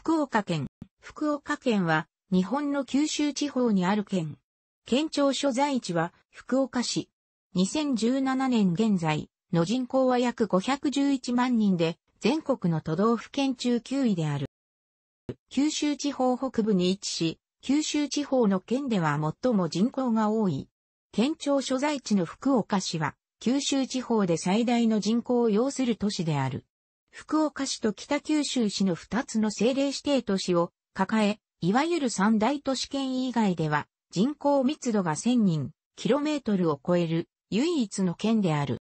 福岡県。福岡県は日本の九州地方にある県。県庁所在地は福岡市。2017年現在の人口は約511万人で全国の都道府県中9位である。九州地方北部に位置し、九州地方の県では最も人口が多い。県庁所在地の福岡市は九州地方で最大の人口を要する都市である。福岡市と北九州市の二つの政令指定都市を抱え、いわゆる三大都市圏以外では人口密度が1000人、キロメートルを超える唯一の県である。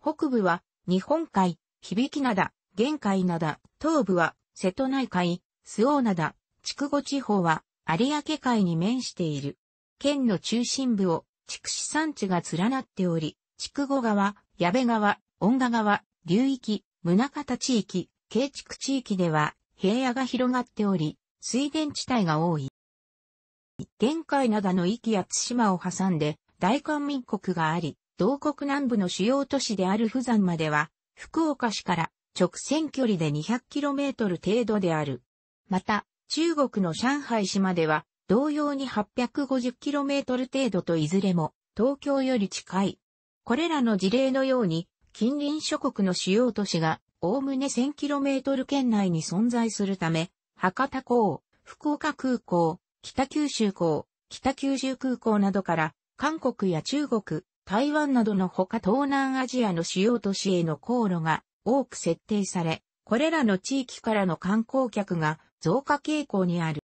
北部は日本海、響灘、玄海灘、東部は瀬戸内海、周防灘、筑後地方は有明海に面している。県の中心部を筑紫山地が連なっており、筑後川、矢部川、恩賀川、流域、宗方地域、慶築地域では平野が広がっており、水田地帯が多い。玄海灘の域や津島を挟んで大韓民国があり、同国南部の主要都市である富山までは、福岡市から直線距離で 200km 程度である。また、中国の上海市までは、同様に 850km 程度といずれも、東京より近い。これらの事例のように、近隣諸国の主要都市が、おおむね 1000km 圏内に存在するため、博多港、福岡空港、北九州港、北九州空港などから、韓国や中国、台湾などのほか東南アジアの主要都市への航路が多く設定され、これらの地域からの観光客が増加傾向にある。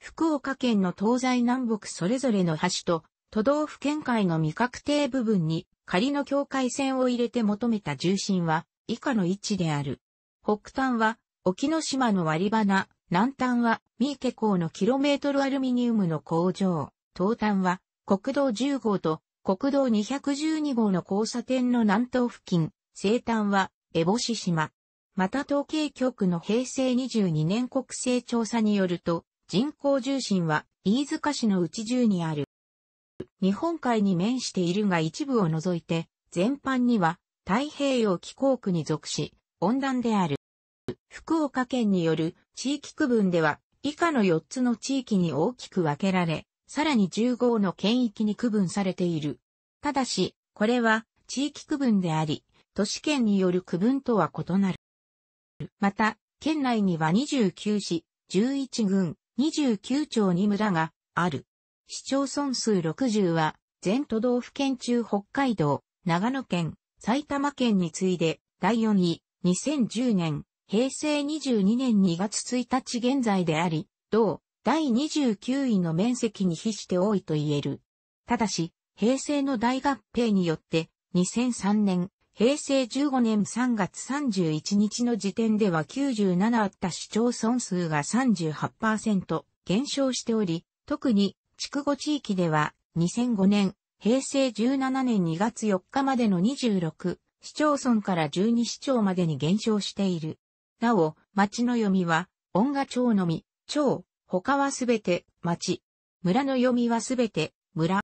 福岡県の東西南北それぞれの橋と都道府県会の未確定部分に仮の境界線を入れて求めた重心は以下の位置である。北端は沖ノ島の割り花、南端は三池港のキロメートルアルミニウムの工場、東端は国道10号と国道212号の交差点の南東付近、西端は烏帽島。また統計局の平成22年国勢調査によると、人口重心は飯塚市の内中にある。日本海に面しているが一部を除いて、全般には太平洋気候区に属し、温暖である。福岡県による地域区分では、以下の4つの地域に大きく分けられ、さらに15の県域に区分されている。ただし、これは地域区分であり、都市圏による区分とは異なる。また、県内には29市、11郡、29町に村がある。市町村数60は、全都道府県中北海道、長野県、埼玉県に次いで、第4位、2010年、平成22年2月1日現在であり、同、第29位の面積に比して多いと言える。ただし、平成の大合併によって、2003年、平成15年3月31日の時点では97あった市町村数が38%減少しており、特に筑後地域では、2005年、平成17年2月4日までの26市町村から12市町までに減少している。なお、町の読みは、音が町のみ、町、他はすべて町。村の読みはすべて村。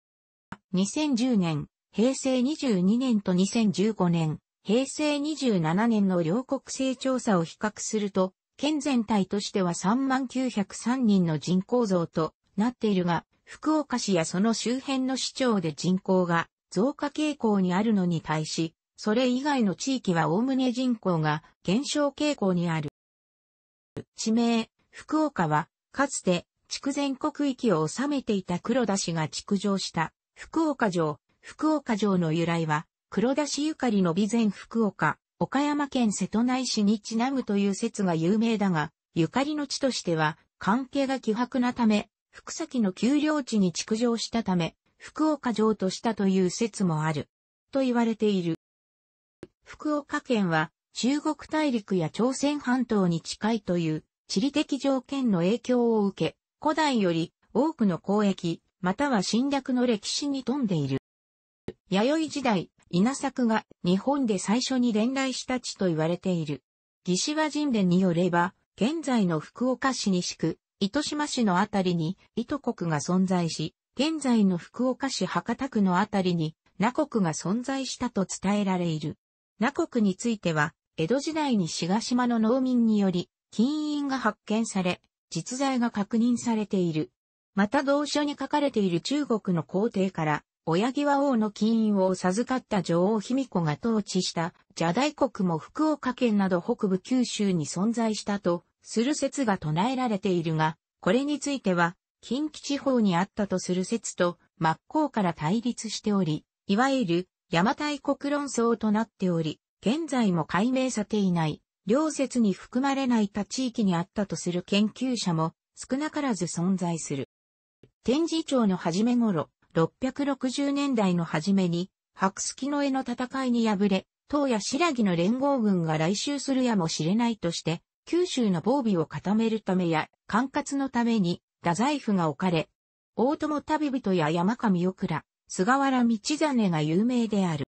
2010年、平成22年と2015年、平成27年の両国勢調査を比較すると、県全体としては3903人の人口増となっているが、福岡市やその周辺の市町で人口が増加傾向にあるのに対し、それ以外の地域はおおむね人口が減少傾向にある。地名、福岡は、かつて、筑前国域を治めていた黒田氏が築城した福岡城、福岡城の由来は、黒田氏ゆかりの備前福岡、岡山県瀬戸内市にちなむという説が有名だが、ゆかりの地としては、関係が希薄なため、福崎の丘陵地に築城したため、福岡城としたという説もある。と言われている。福岡県は中国大陸や朝鮮半島に近いという地理的条件の影響を受け、古代より多くの交易、または侵略の歴史に富んでいる。弥生時代、稲作が日本で最初に伝来した地と言われている。義士和人伝によれば、現在の福岡市西区、糸島市のあたりに、糸国が存在し、現在の福岡市博多区のあたりに、名国が存在したと伝えられいる。名国については、江戸時代に志賀島の農民により、金印が発見され、実在が確認されている。また同書に書かれている中国の皇帝から、親際王の金印を授かった女王卑弥呼が統治した、邪大国も福岡県など北部九州に存在したとする説が唱えられているが、これについては、近畿地方にあったとする説と真っ向から対立しており、いわゆる邪馬台国論争となっており、現在も解明されていない、両説に含まれない他地域にあったとする研究者も少なからず存在する。天示町の初め頃、660年代の初めに、白月の絵の戦いに敗れ、東や白木の連合軍が来襲するやもしれないとして、九州の防備を固めるためや、管轄のために、太宰府が置かれ、大友旅人や山上よくら、菅原道真が有名である。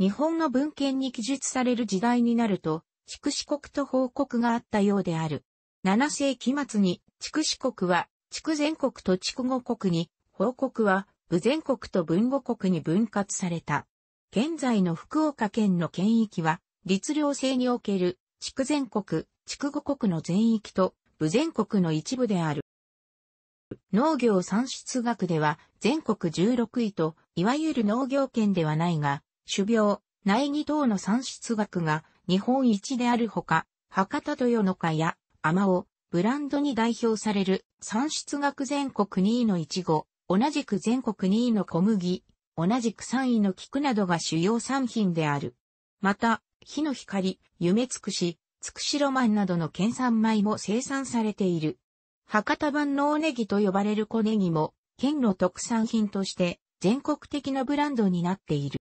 日本の文献に記述される時代になると、筑紫国と報告があったようである。七世紀末に、筑紫国は、筑全国と筑後国に、報告は、武全国と文後国に分割された。現在の福岡県の県域は、律令制における地区全国、地区五国の全域と、部全国の一部である。農業産出額では全国16位と、いわゆる農業圏ではないが、種苗、苗木等の産出額が日本一であるほか、博多豊の家や、甘尾、ブランドに代表される産出額全国2位のいちご、同じく全国2位の小麦、同じく3位の菊などが主要産品である。また、火の光、夢つくし、つくしろまんなどの県産米も生産されている。博多版のおネギと呼ばれる小ネギも、県の特産品として全国的なブランドになっている。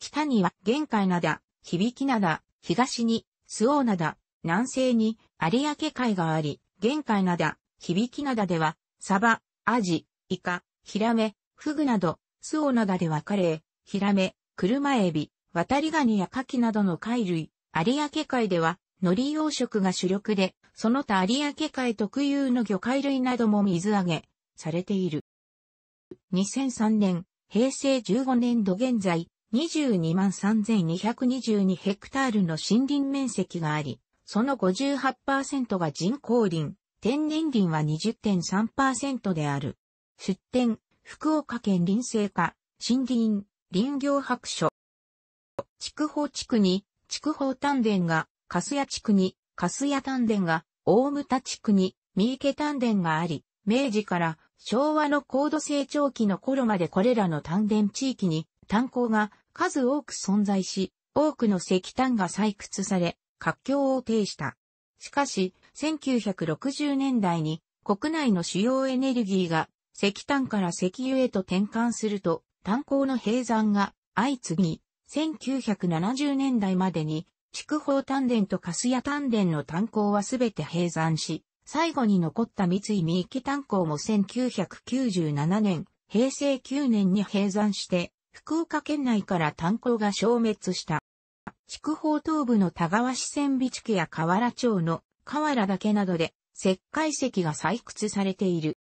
北には玄海灘、響灘、東に周防灘、南西に有明海があり、玄海灘、響灘では、サバ、アジ、イカ、ヒラメ、フグなど、周防灘ではカレー、ヒラメ、車エビ、渡りガニやカキなどの貝類、有明海では、海苔養殖が主力で、その他有明海特有の魚介類なども水揚げ、されている。2003年、平成15年度現在、22万3222ヘクタールの森林面積があり、その58%が人工林、天然林は20.3%である。出展、福岡県林生課、森林、林業白書。筑豊地区に、筑豊丹田が、粕谷地区に、粕谷丹田が、大牟田地区に、三池丹田があり、明治から昭和の高度成長期の頃までこれらの丹田地域に炭鉱が数多く存在し、多くの石炭が採掘され、活況を呈した。しかし、1960年代に国内の主要エネルギーが石炭から石油へと転換すると炭鉱の閉山が相次ぎ、1970年代までに、筑豊丹田と粕谷丹田の炭鉱はすべて閉山し、最後に残った三井三池炭鉱も1997年、平成9年に閉山して、福岡県内から炭鉱が消滅した。筑豊東部の田川市線備地区や河原町の河原岳などで石灰石が採掘されている。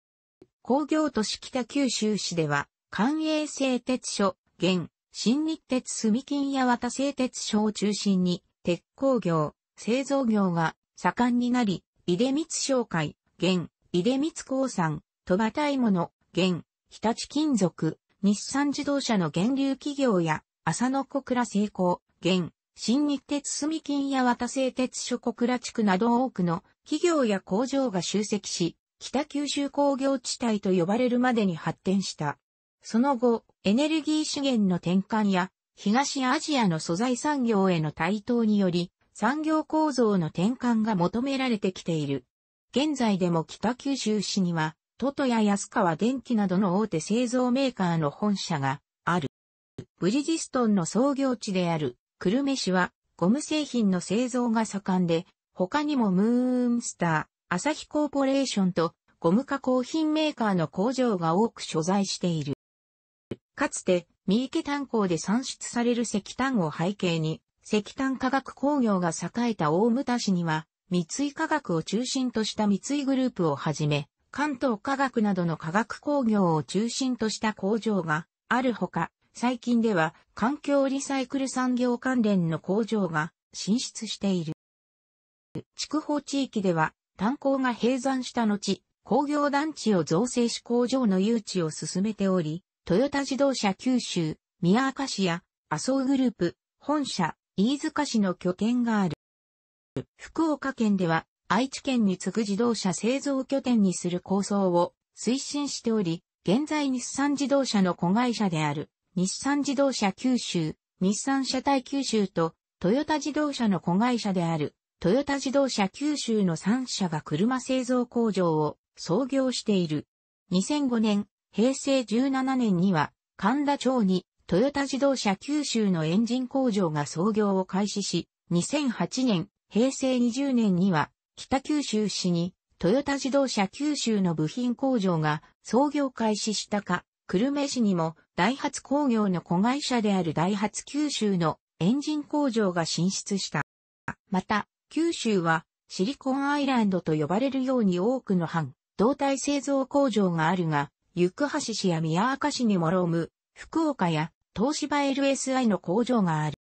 工業都市北九州市では、官営製鉄所、現、新日鉄住金や綿製鉄所を中心に、鉄工業、製造業が盛んになり、出光商会、現、出光興産、戸端芋の、現、日立金属、日産自動車の源流企業や、浅野小倉製鋼、現、新日鉄住金や綿製鉄所小倉地区など多くの企業や工場が集積し、北九州工業地帯と呼ばれるまでに発展した。その後、エネルギー資源の転換や東アジアの素材産業への台頭により、産業構造の転換が求められてきている。現在でも北九州市には、トトや安川電機などの大手製造メーカーの本社がある。ブリヂストンの創業地である、久留米市は、ゴム製品の製造が盛んで、他にもムーンスター、アサヒコーポレーションと、ゴム加工品メーカーの工場が多く所在している。かつて、三池炭鉱で産出される石炭を背景に、石炭化学工業が栄えた大牟田市には、三井化学を中心とした三井グループをはじめ、関東化学などの化学工業を中心とした工場があるほか、最近では環境リサイクル産業関連の工場が進出している。筑豊地域では炭鉱が閉山した後、工業団地を造成し工場の誘致を進めており、トヨタ自動車九州、宮赤市や、麻生グループ、本社、飯塚市の拠点がある。福岡県では、愛知県に次ぐ自動車製造拠点にする構想を推進しており、現在日産自動車の子会社である、日産自動車九州、日産車体九州と、トヨタ自動車の子会社である、トヨタ自動車九州の3社が車製造工場を創業している。2005年、平成17年には神田町にトヨタ自動車九州のエンジン工場が創業を開始し、2008年、平成20年には北九州市にトヨタ自動車九州の部品工場が創業開始したか、久留米市にもダイハツ工業の子会社であるダイハツ九州のエンジン工場が進出した。また、九州はシリコンアイランドと呼ばれるように多くの半胴体製造工場があるが、行橋市や宮若市にもローム、福岡や東芝 LSI の工場がある。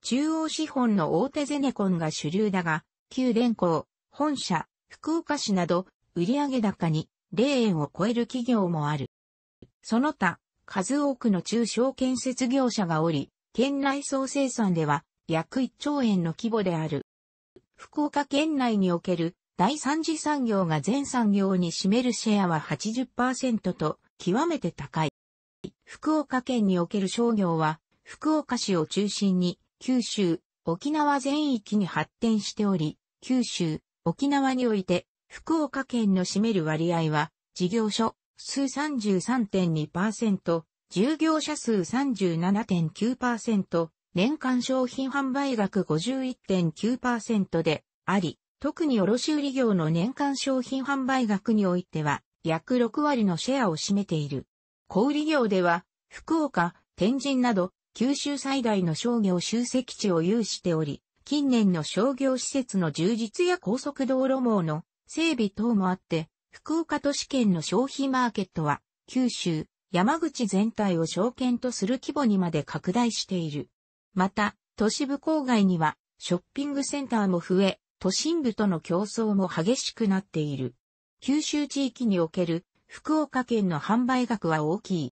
中央資本の大手ゼネコンが主流だが、旧電工、本社、福岡市など、売上高に0円を超える企業もある。その他、数多くの中小建設業者がおり、県内総生産では約1兆円の規模である。福岡県内における第三次産業が全産業に占めるシェアは80%と極めて高い。福岡県における商業は福岡市を中心に九州、沖縄全域に発展しており、九州、沖縄において福岡県の占める割合は事業所数33.2%、従業者数37.9%、年間商品販売額51.9%であり、特に卸売業の年間商品販売額においては、約6割のシェアを占めている。小売業では、福岡、天神など、九州最大の商業集積地を有しており、近年の商業施設の充実や高速道路網の整備等もあって、福岡都市圏の消費マーケットは、九州、山口全体を証券とする規模にまで拡大している。また、都市部郊外には、ショッピングセンターも増え、都心部との競争も激しくなっている。九州地域における福岡県の販売額は大きい。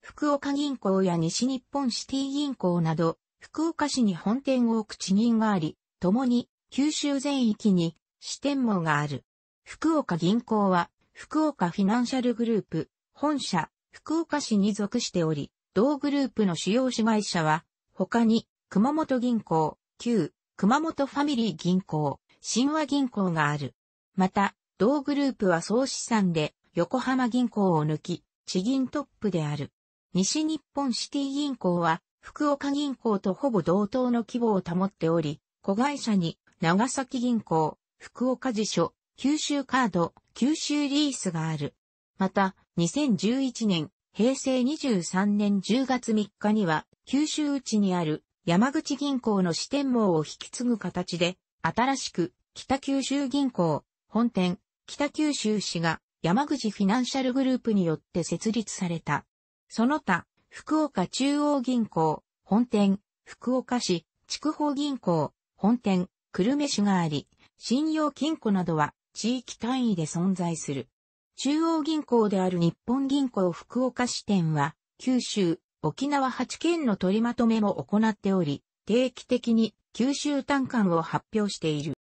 福岡銀行や西日本シティ銀行など、福岡市に本店を置く地銀があり、共に九州全域に支店網がある。福岡銀行は、福岡フィナンシャルグループ、本社、福岡市に属しており、同グループの主要子会社は、他に、熊本銀行、旧、熊本ファミリー銀行、神話銀行がある。また、同グループは総資産で横浜銀行を抜き、地銀トップである。西日本シティ銀行は福岡銀行とほぼ同等の規模を保っており、子会社に長崎銀行、福岡辞書、九州カード、九州リースがある。また、2011年、平成23年10月3日には、九州内にある山口銀行の支店網を引き継ぐ形で、新しく北九州銀行本店北九州市が山口フィナンシャルグループによって設立された。その他、福岡中央銀行本店福岡市筑豊銀行本店久留米市があり、信用金庫などは地域単位で存在する。中央銀行である日本銀行福岡支店は、九州、沖縄8県の取りまとめも行っており、定期的に九州単館を発表している。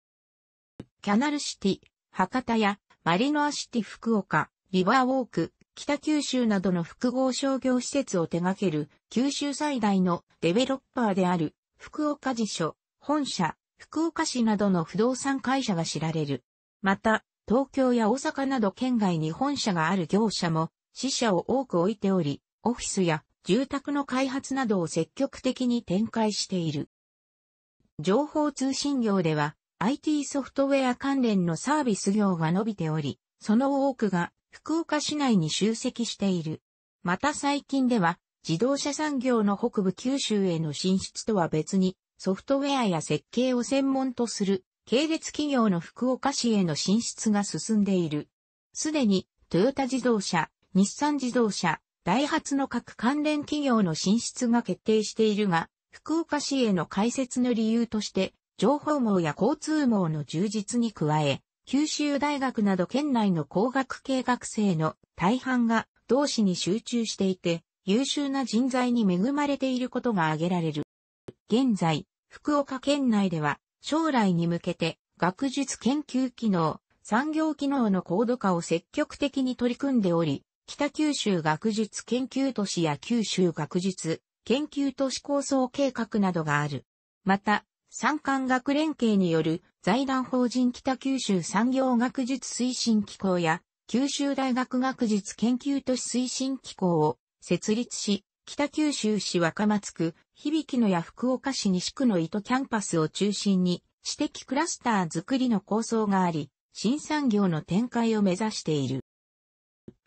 キャナルシティ、博多やマリノアシティ福岡、リバーウォーク、北九州などの複合商業施設を手掛ける九州最大のデベロッパーである福岡辞所、本社、福岡市などの不動産会社が知られる。また、東京や大阪など県外に本社がある業者も支社を多く置いており、オフィスや住宅の開発などを積極的に展開している。情報通信業では IT ソフトウェア関連のサービス業が伸びており、その多くが福岡市内に集積している。また最近では自動車産業の北部九州への進出とは別にソフトウェアや設計を専門とする系列企業の福岡市への進出が進んでいる。すでにトヨタ自動車、日産自動車、ダイハツの各関連企業の進出が決定しているが、福岡市への開設の理由として、情報網や交通網の充実に加え、九州大学など県内の工学系学生の大半が同市に集中していて、優秀な人材に恵まれていることが挙げられる。現在、福岡県内では将来に向けて学術研究機能、産業機能の高度化を積極的に取り組んでおり、北九州学術研究都市や九州学術研究都市構想計画などがある。また、山間学連携による財団法人北九州産業学術推進機構や九州大学学術研究都市推進機構を設立し、北九州市若松区、響野や福岡市西区の糸キャンパスを中心に、私的クラスター作りの構想があり、新産業の展開を目指している。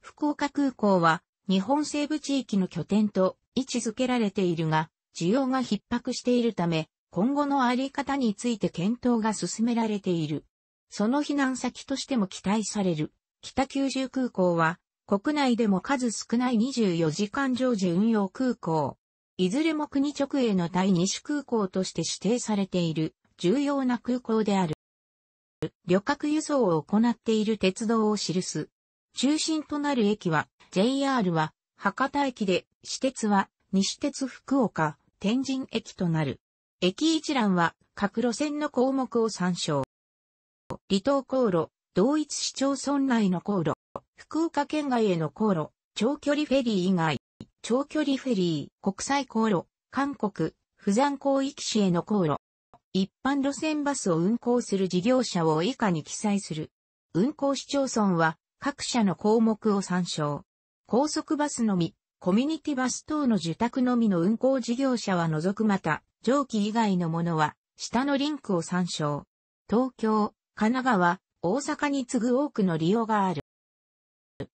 福岡空港は日本西部地域の拠点と位置づけられているが、需要が逼迫しているため、今後のあり方について検討が進められている。その避難先としても期待される。北九州空港は、国内でも数少ない24時間常時運用空港。いずれも国直営の第二種空港として指定されている重要な空港である。旅客輸送を行っている鉄道を記す中心となる駅は、JR は博多駅で、私鉄は西鉄福岡、天神駅となる。駅一覧は各路線の項目を参照。離島航路、同一市町村内の航路、福岡県外への航路、長距離フェリー以外、長距離フェリー、国際航路、韓国、釜山港域市への航路、一般路線バスを運行する事業者を以下に記載する。運行市町村は各社の項目を参照。高速バスのみ、コミュニティバス等の受託のみの運行事業者は除くまた、上記以外のものは、下のリンクを参照。東京、神奈川、大阪に次ぐ多くの利用がある。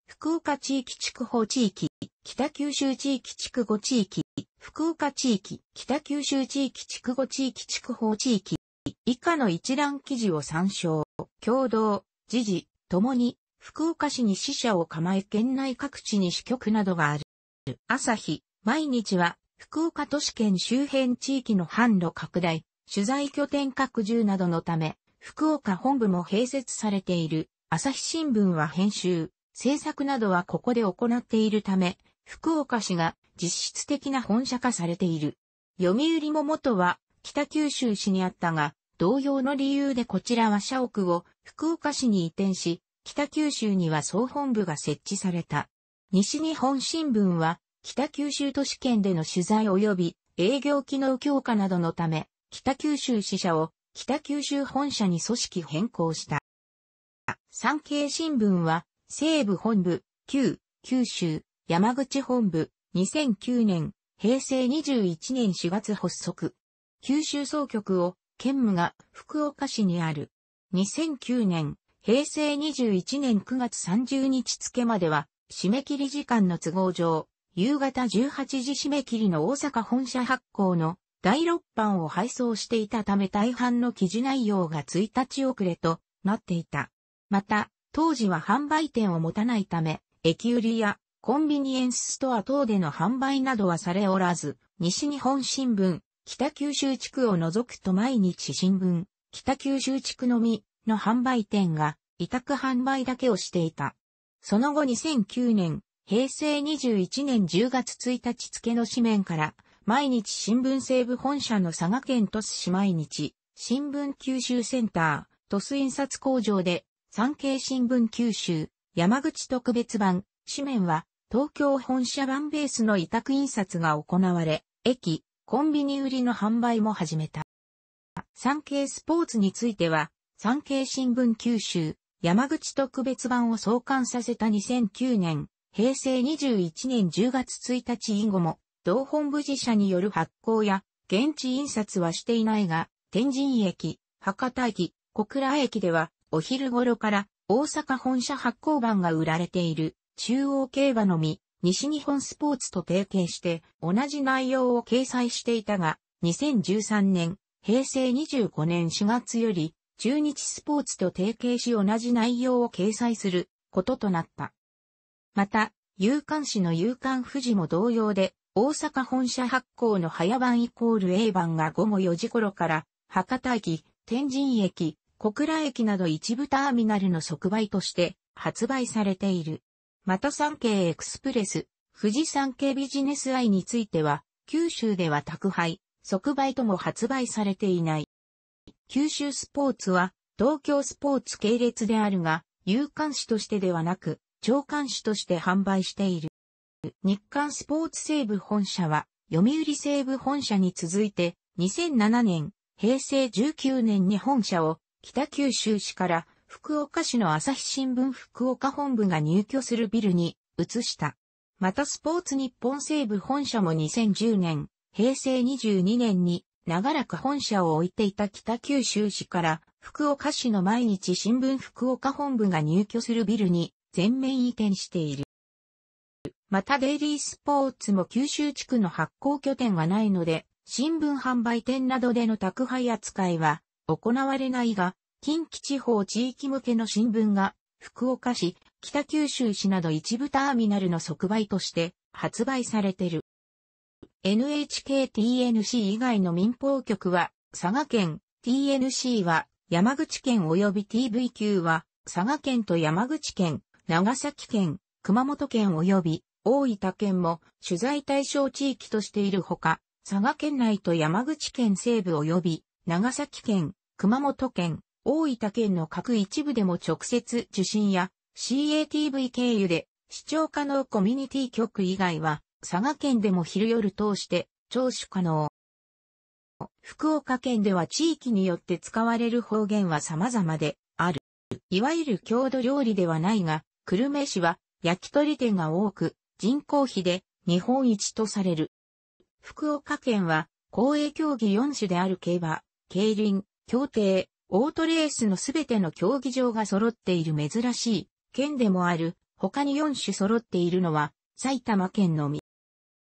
福岡地域区法地域、北九州地域区後地域、福岡地域、北九州地域区後地域区法地域、以下の一覧記事を参照。共同、時事、共に、福岡市に支社を構え県内各地に支局などがある。朝日、毎日は福岡都市圏周辺地域の販路拡大、取材拠点拡充などのため、福岡本部も併設されている。朝日新聞は編集、制作などはここで行っているため、福岡市が実質的な本社化されている。読売も元は北九州市にあったが、同様の理由でこちらは社屋を福岡市に移転し、北九州には総本部が設置された。西日本新聞は、北九州都市圏での取材及び営業機能強化などのため、北九州支社を北九州本社に組織変更した。産経新聞は、西部本部、旧、九州、山口本部、2009年、平成21年4月発足。九州総局を、兼務が福岡市にある。2009年、平成21年9月30日付までは、締め切り時間の都合上、夕方18時締め切りの大阪本社発行の第6版を配送していたため大半の記事内容が1日遅れとなっていた。また、当時は販売店を持たないため、駅売りやコンビニエンスストア等での販売などはされおらず、西日本新聞、北九州地区を除くと毎日新聞、北九州地区のみ、の販売店が委託販売だけをしていた。その後2009年、平成21年10月1日付の紙面から、毎日新聞西部本社の佐賀県都市市毎日、新聞九州センター、都市印刷工場で、産経新聞九州、山口特別版、紙面は、東京本社版ベースの委託印刷が行われ、駅、コンビニ売りの販売も始めた。産経スポーツについては、産経新聞九州、山口特別版を創刊させた2009年、平成21年10月1日以後も、同本部自社による発行や、現地印刷はしていないが、天神駅、博多駅、小倉駅では、お昼頃から大阪本社発行版が売られている中央競馬のみ西日本スポーツと提携して同じ内容を掲載していたが2013年平成25年4月より中日スポーツと提携し同じ内容を掲載することとなった。また、有刊誌の有刊富士も同様で、大阪本社発行の早番イコール A 番が午後4時頃から、博多駅、天神駅、小倉駅など一部ターミナルの即売として発売されている。また産経エクスプレス、富士産経ビジネスアイについては、九州では宅配、即売とも発売されていない。九州スポーツは、東京スポーツ系列であるが、有刊誌としてではなく、長刊誌として販売している。日刊スポーツ西部本社は、読売西部本社に続いて、2007年、平成19年に本社を、北九州市から福岡市の朝日新聞福岡本部が入居するビルに移した。またスポーツ日本西部本社も2010年、平成22年に長らく本社を置いていた北九州市から福岡市の毎日新聞福岡本部が入居するビルに全面移転している。またデイリースポーツも九州地区の発行拠点がないので、新聞販売店などでの宅配扱いは行われないが、近畿地方地域向けの新聞が福岡市、北九州市など一部ターミナルの即売として発売されている。NHKTNC 以外の民放局は、佐賀県、TNC は山口県及び TVQ は、佐賀県と山口県、長崎県、熊本県及び大分県も取材対象地域としているほか、佐賀県内と山口県西部及び長崎県、熊本県、大分県の各一部でも直接受信や CATV 経由で視聴可能コミュニティ局以外は佐賀県でも昼夜通して聴取可能。福岡県では地域によって使われる方言は様々である。いわゆる郷土料理ではないが、久留米市は焼き鳥店が多く、人口比で日本一とされる。福岡県は、公営競技4種である競馬、競輪、競艇、オートレースのすべての競技場が揃っている珍しい県でもある、他に4種揃っているのは、埼玉県のみ。